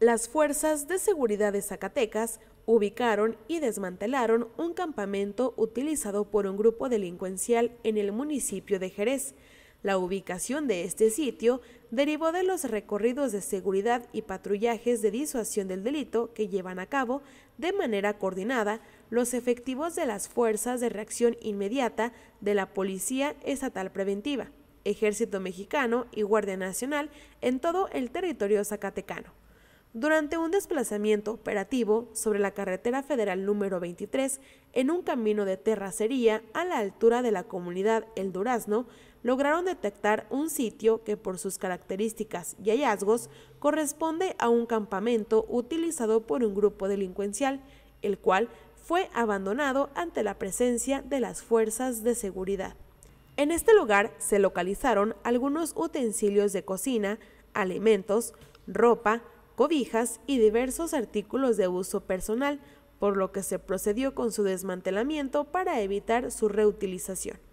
las fuerzas de seguridad de Zacatecas ubicaron y desmantelaron un campamento utilizado por un grupo delincuencial en el municipio de Jerez. La ubicación de este sitio derivó de los recorridos de seguridad y patrullajes de disuasión del delito que llevan a cabo de manera coordinada los efectivos de las Fuerzas de Reacción Inmediata de la Policía Estatal Preventiva, Ejército Mexicano y Guardia Nacional en todo el territorio zacatecano durante un desplazamiento operativo sobre la carretera federal número 23 en un camino de terracería a la altura de la comunidad El Durazno, lograron detectar un sitio que por sus características y hallazgos corresponde a un campamento utilizado por un grupo delincuencial, el cual fue abandonado ante la presencia de las fuerzas de seguridad. En este lugar se localizaron algunos utensilios de cocina, alimentos, ropa, cobijas y diversos artículos de uso personal, por lo que se procedió con su desmantelamiento para evitar su reutilización.